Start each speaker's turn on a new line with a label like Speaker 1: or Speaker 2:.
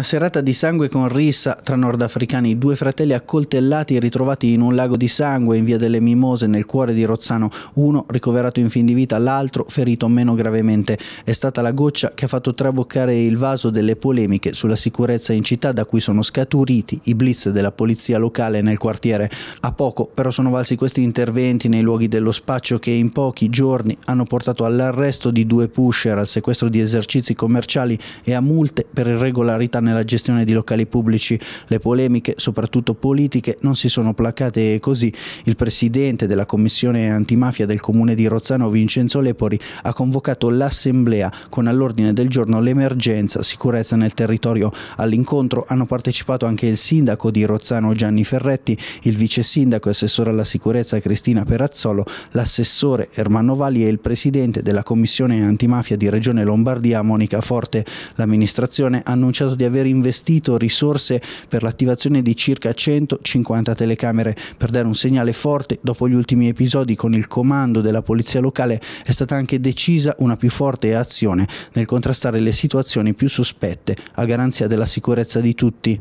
Speaker 1: una serata di sangue con rissa tra nordafricani, due fratelli accoltellati e ritrovati in un lago di sangue in via delle Mimose nel cuore di Rozzano, uno ricoverato in fin di vita, l'altro ferito meno gravemente. È stata la goccia che ha fatto traboccare il vaso delle polemiche sulla sicurezza in città da cui sono scaturiti i blitz della polizia locale nel quartiere. A poco però sono valsi questi interventi nei luoghi dello spaccio che in pochi giorni hanno portato all'arresto di due pusher, al sequestro di esercizi commerciali e a multe per irregolarità nel nella gestione di locali pubblici. Le polemiche, soprattutto politiche, non si sono placate e così il presidente della commissione antimafia del comune di Rozzano, Vincenzo Lepori, ha convocato l'assemblea con all'ordine del giorno l'emergenza sicurezza nel territorio. All'incontro hanno partecipato anche il sindaco di Rozzano Gianni Ferretti, il vice sindaco e assessore alla sicurezza Cristina Perazzolo, l'assessore Ermanno Valli e il presidente della commissione antimafia di Regione Lombardia Monica Forte. L'amministrazione ha annunciato di aver aver investito risorse per l'attivazione di circa 150 telecamere per dare un segnale forte dopo gli ultimi episodi con il comando della polizia locale è stata anche decisa una più forte azione nel contrastare le situazioni più sospette a garanzia della sicurezza di tutti.